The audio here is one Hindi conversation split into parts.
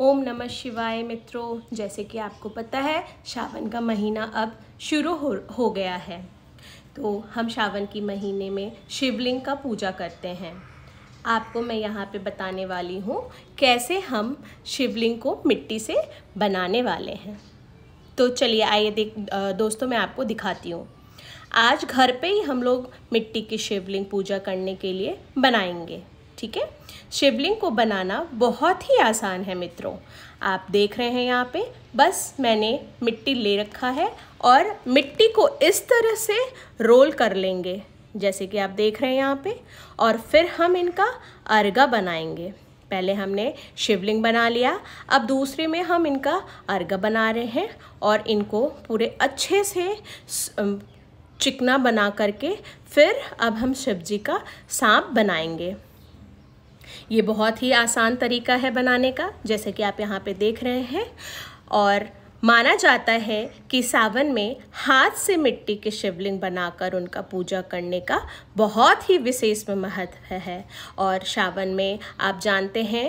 ओम नमः शिवाय मित्रों जैसे कि आपको पता है श्रावण का महीना अब शुरू हो हो गया है तो हम श्रावण की महीने में शिवलिंग का पूजा करते हैं आपको मैं यहाँ पे बताने वाली हूँ कैसे हम शिवलिंग को मिट्टी से बनाने वाले हैं तो चलिए आइए देख दोस्तों मैं आपको दिखाती हूँ आज घर पे ही हम लोग मिट्टी की शिवलिंग पूजा करने के लिए बनाएंगे ठीक है शिवलिंग को बनाना बहुत ही आसान है मित्रों आप देख रहे हैं यहाँ पे बस मैंने मिट्टी ले रखा है और मिट्टी को इस तरह से रोल कर लेंगे जैसे कि आप देख रहे हैं यहाँ पे और फिर हम इनका अर्गा बनाएंगे पहले हमने शिवलिंग बना लिया अब दूसरे में हम इनका अर्घ बना रहे हैं और इनको पूरे अच्छे से चिकना बना करके फिर अब हम शिव जी का सांप बनाएंगे ये बहुत ही आसान तरीका है बनाने का जैसे कि आप यहाँ पे देख रहे हैं और माना जाता है कि सावन में हाथ से मिट्टी के शिवलिंग बनाकर उनका पूजा करने का बहुत ही विशेष महत्व है और सावन में आप जानते हैं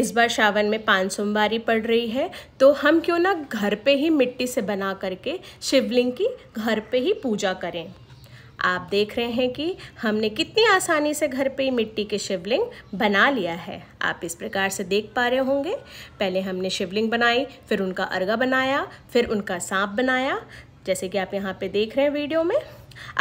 इस बार सावन में पान सोमवारी पड़ रही है तो हम क्यों ना घर पे ही मिट्टी से बना करके शिवलिंग की घर पे ही पूजा करें आप देख रहे हैं कि हमने कितनी आसानी से घर पे मिट्टी के शिवलिंग बना लिया है आप इस प्रकार से देख पा रहे होंगे पहले हमने शिवलिंग बनाई फिर उनका अर्घा बनाया फिर उनका सांप बनाया जैसे कि आप यहाँ पे देख रहे हैं वीडियो में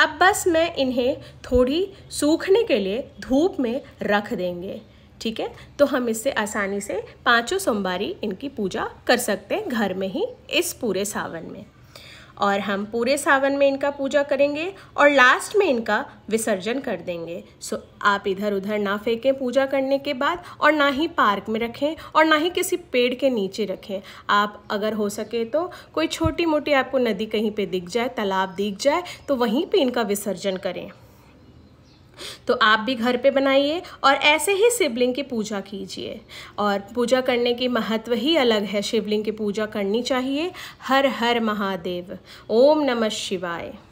अब बस मैं इन्हें थोड़ी सूखने के लिए धूप में रख देंगे ठीक है तो हम इससे आसानी से पांचों सोमवारी इनकी पूजा कर सकते हैं घर में ही इस पूरे सावन में और हम पूरे सावन में इनका पूजा करेंगे और लास्ट में इनका विसर्जन कर देंगे सो so, आप इधर उधर ना फेंकें पूजा करने के बाद और ना ही पार्क में रखें और ना ही किसी पेड़ के नीचे रखें आप अगर हो सके तो कोई छोटी मोटी आपको नदी कहीं पे दिख जाए तालाब दिख जाए तो वहीं पे इनका विसर्जन करें तो आप भी घर पे बनाइए और ऐसे ही शिवलिंग की पूजा कीजिए और पूजा करने की महत्व ही अलग है शिवलिंग की पूजा करनी चाहिए हर हर महादेव ओम नमः शिवाय